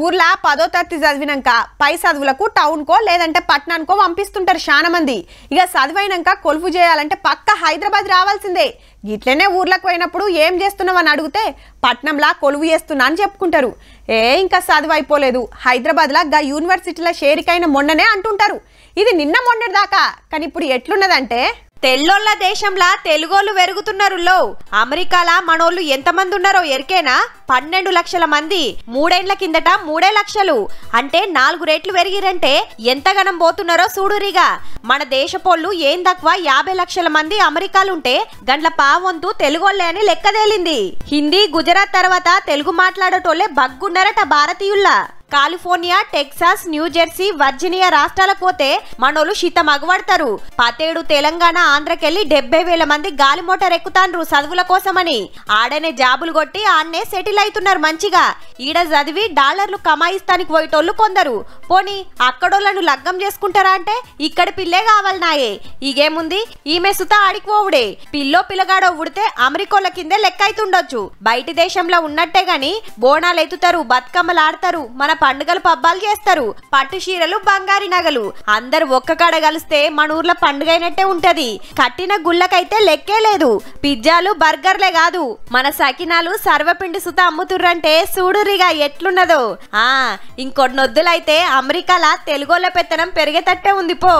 ఊర్లా పదో తరగతి చదివినాక పై చదువులకు టౌన్కో లేదంటే పట్టణానికో పంపిస్తుంటారు చాలా మంది ఇక చదివైనాక కొలుపు చేయాలంటే పక్క హైదరాబాద్ రావాల్సిందే ఇట్లనే ఊర్లకు పోయినప్పుడు ఏం చేస్తున్నావు అని అడిగితే పట్నంలా కొలువు చేస్తున్నా అని చెప్పుకుంటారు ఏ ఇంకా చదువు అయిపోలేదు హైదరాబాద్లా గా యూనివర్సిటీల షేరికైన మొన్ననే అంటుంటారు ఇది నిన్న మొన్నటిదాకా కానీ ఇప్పుడు ఎట్లున్నదంటే తెల్లోళ్ళ దేశంలా తెలుగోళ్ళు వెరుగుతున్నారు లో అమెరికాలా మనోళ్ళు ఎంతమంది ఉన్నారో ఎరికేనా పన్నెండు లక్షల మంది మూడేండ్ల కిందట మూడే లక్షలు అంటే నాలుగు రేట్లు పెరిగిరంటే ఎంతగనం పోతున్నారో చూడురిగా మన దేశపోళ్ళు ఏం తక్కువ యాభై లక్షల మంది అమెరికాలుంటే గండ్ల పావంతు తెలుగోళ్ళే అని లెక్కదేలింది హిందీ గుజరాత్ తర్వాత తెలుగు మాట్లాడటోళ్లే బగ్గున్నారట భారతీయుల్లా కాలిఫోర్నియా టెక్సాస్ న్యూజెర్సీ వర్జీనియా రాష్ట్రాలకు పోతే మనోళ్ళు శీతం అగబడతారు పతేడు తెలంగాణ ఆంధ్రకెళ్లి డెబ్బై వేల మంది గాలి మోటార్ ఎక్కుతాండ్రు చదువుల కోసమని ఆడనే జాబులు కొట్టి ఆడనే సెటిల్ అవుతున్నారు మంచిగా ఈడ చదివి డాలర్లు కమాయిస్తానికి పోయేటోళ్ళు కొందరు పోనీ అక్కడోళ్ళను లగ్గం చేసుకుంటారా అంటే ఇక్కడ పిల్లే కావాలి నాయే ఇగేముంది ఈమె సుత ఆడికిపోవుడే పిల్లో పిల్లగాడో ఉడితే అమెరికోళ్ల కిందే లెక్క అవుతుండొచ్చు బయటి దేశంలో ఉన్నట్టే గాని బోనాలు ఎత్తుతారు బతుకమ్మలాడతారు మన పండుగలు పబ్బాలు చేస్తారు పట్టు చీరలు బంగారి నగలు అందరు ఒక్క కాడ కలిస్తే మన ఊర్లో పండుగ అయినట్టే ఉంటది కట్టిన గుళ్ళకైతే లెక్కే లేదు పిజ్జాలు బర్గర్లే కాదు మన సకినాలు సర్వపిండి సుత అమ్ముతుర్రంటే సూడురిగా ఎట్లున్నదో ఆ ఇంకొన్నొద్దులైతే అమెరికాల తెలుగోళ్ళ పెత్తనం పెరిగేటట్టే ఉంది పో